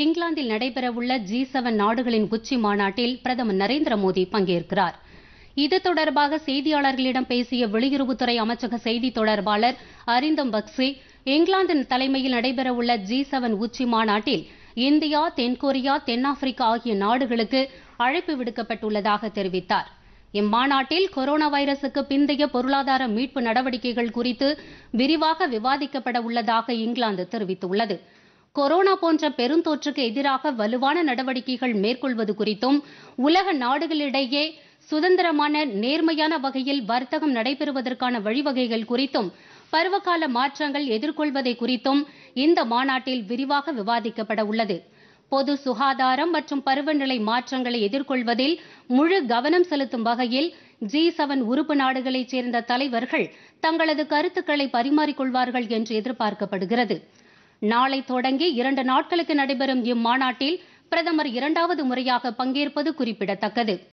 இங்கிலாந்தில் நடைபெறவுள்ள G seven நாடுகளின் உச்சி மாநாட்டில் பிரதமர் நரேந்திர மோடி பங்கேற்கிறார் இது தொடர்பாக செய்தியாளர்களிடம் பேசிய வெளியுறவுத்துறை அமைச்சக செய்தி தொடர்பாளர் அரிந்தம் பக்சி இங்கிலாந்தின் தலைமையில் நடைபெறவுள்ள ஜி செவன் உச்சி மாநாட்டில் இந்தியா தென்கொரியா தென்னாப்பிரிக்கா ஆகிய நாடுகளுக்கு அழைப்பு விடுக்கப்பட்டுள்ளதாக தெரிவித்தார் இம்மாநாட்டில் கொரோனா வைரசுக்கு பிந்தைய பொருளாதார மீட்பு நடவடிக்கைகள் குறித்து விரிவாக விவாதிக்கப்பட உள்ளதாக இங்கிலாந்து தெரிவித்துள்ளது கொரோனா போன்ற பெருந்தொற்றுக்கு எதிராக வலுவான நடவடிக்கைகள் மேற்கொள்வது குறித்தும் உலக நாடுகளிடையே சுதந்திரமான நேர்மையான வகையில் வர்த்தகம் நடைபெறுவதற்கான வழிவகைகள் குறித்தும் பருவகால மாற்றங்கள் எதிர்கொள்வதை குறித்தும் இந்த மாநாட்டில் விரிவாக விவாதிக்கப்பட உள்ளது பொது சுகாதாரம் மற்றும் பருவநிலை மாற்றங்களை எதிர்கொள்வதில் முழு கவனம் செலுத்தும் வகையில் ஜி செவன் உறுப்பு நாடுகளைச் சேர்ந்த தலைவர்கள் தங்களது கருத்துக்களை பரிமாறிக்கொள்வார்கள் என்று எதிர்பார்க்கப்படுகிறது நாளை தொடங்கி இரண்டு நாட்களுக்கு நடைபெறும் இம்மாநாட்டில் பிரதமர் இரண்டாவது முறையாக பங்கேற்பது குறிப்பிடத்தக்கது